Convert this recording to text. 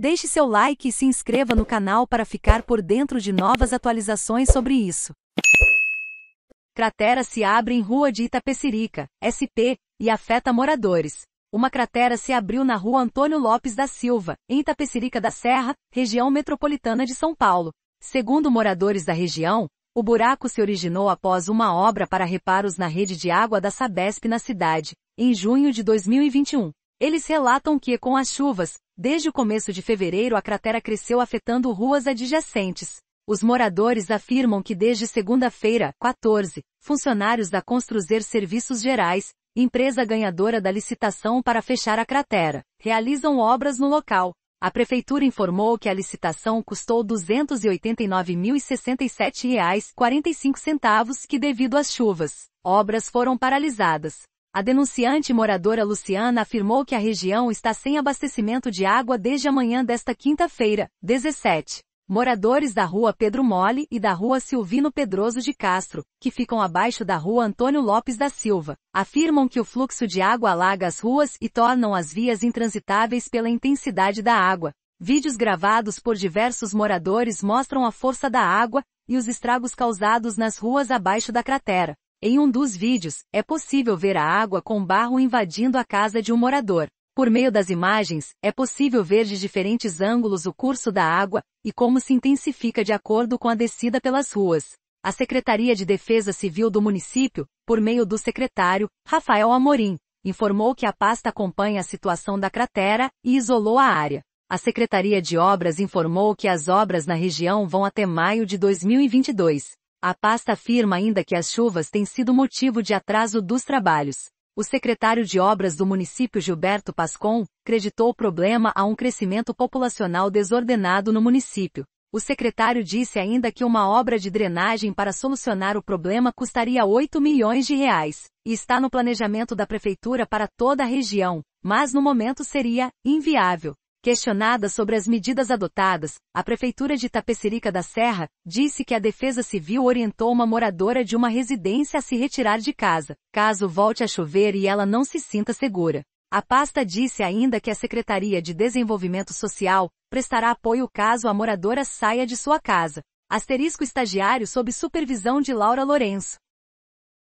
Deixe seu like e se inscreva no canal para ficar por dentro de novas atualizações sobre isso. Cratera se abre em Rua de Itapecirica, SP, e afeta moradores. Uma cratera se abriu na Rua Antônio Lopes da Silva, em Itapecirica da Serra, região metropolitana de São Paulo. Segundo moradores da região, o buraco se originou após uma obra para reparos na rede de água da Sabesp na cidade, em junho de 2021. Eles relatam que, com as chuvas, Desde o começo de fevereiro a cratera cresceu afetando ruas adjacentes. Os moradores afirmam que desde segunda-feira, 14, funcionários da Construzer Serviços Gerais, empresa ganhadora da licitação para fechar a cratera, realizam obras no local. A prefeitura informou que a licitação custou R$ 289.067,45 que devido às chuvas, obras foram paralisadas. A denunciante moradora Luciana afirmou que a região está sem abastecimento de água desde a manhã desta quinta-feira, 17. Moradores da rua Pedro Mole e da rua Silvino Pedroso de Castro, que ficam abaixo da rua Antônio Lopes da Silva, afirmam que o fluxo de água alaga as ruas e tornam as vias intransitáveis pela intensidade da água. Vídeos gravados por diversos moradores mostram a força da água e os estragos causados nas ruas abaixo da cratera. Em um dos vídeos, é possível ver a água com barro invadindo a casa de um morador. Por meio das imagens, é possível ver de diferentes ângulos o curso da água e como se intensifica de acordo com a descida pelas ruas. A Secretaria de Defesa Civil do município, por meio do secretário, Rafael Amorim, informou que a pasta acompanha a situação da cratera e isolou a área. A Secretaria de Obras informou que as obras na região vão até maio de 2022. A pasta afirma ainda que as chuvas têm sido motivo de atraso dos trabalhos. O secretário de obras do município Gilberto Pascon creditou o problema a um crescimento populacional desordenado no município. O secretário disse ainda que uma obra de drenagem para solucionar o problema custaria 8 milhões de reais, e está no planejamento da prefeitura para toda a região, mas no momento seria inviável. Questionada sobre as medidas adotadas, a Prefeitura de Tapecerica da Serra disse que a Defesa Civil orientou uma moradora de uma residência a se retirar de casa, caso volte a chover e ela não se sinta segura. A pasta disse ainda que a Secretaria de Desenvolvimento Social prestará apoio caso a moradora saia de sua casa. Asterisco estagiário sob supervisão de Laura Lourenço.